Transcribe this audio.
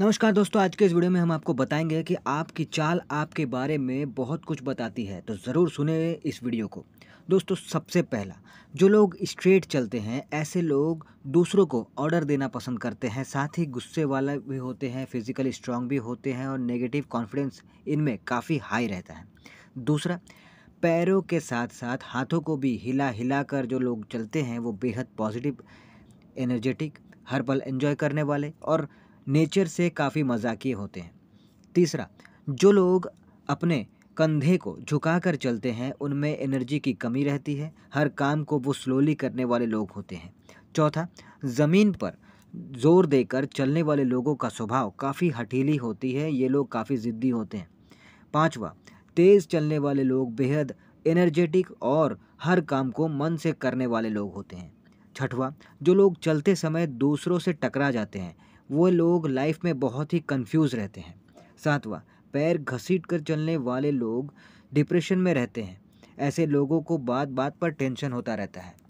नमस्कार दोस्तों आज के इस वीडियो में हम आपको बताएंगे कि आपकी चाल आपके बारे में बहुत कुछ बताती है तो ज़रूर सुने इस वीडियो को दोस्तों सबसे पहला जो लोग स्ट्रेट चलते हैं ऐसे लोग दूसरों को ऑर्डर देना पसंद करते हैं साथ ही गुस्से वाला भी होते हैं फिजिकली स्ट्रांग भी होते हैं और नेगेटिव कॉन्फिडेंस इनमें काफ़ी हाई रहता है दूसरा पैरों के साथ साथ हाथों को भी हिला हिला कर जो लोग चलते हैं वो बेहद पॉजिटिव एनर्जेटिक हर पल इन्जॉय करने वाले और नेचर से काफ़ी मजाकिए होते हैं तीसरा जो लोग अपने कंधे को झुकाकर चलते हैं उनमें एनर्जी की कमी रहती है हर काम को वो स्लोली करने वाले लोग होते हैं चौथा ज़मीन पर जोर देकर चलने वाले लोगों का स्वभाव काफ़ी हठीली होती है ये लोग काफ़ी ज़िद्दी होते हैं पांचवा तेज़ चलने वाले लोग बेहद एनर्जेटिक और हर काम को मन से करने वाले लोग होते हैं छठवा जो लोग चलते समय दूसरों से टकरा जाते हैं वो लोग लाइफ में बहुत ही कंफ्यूज रहते हैं सातवां पैर घसीट कर चलने वाले लोग डिप्रेशन में रहते हैं ऐसे लोगों को बात बात पर टेंशन होता रहता है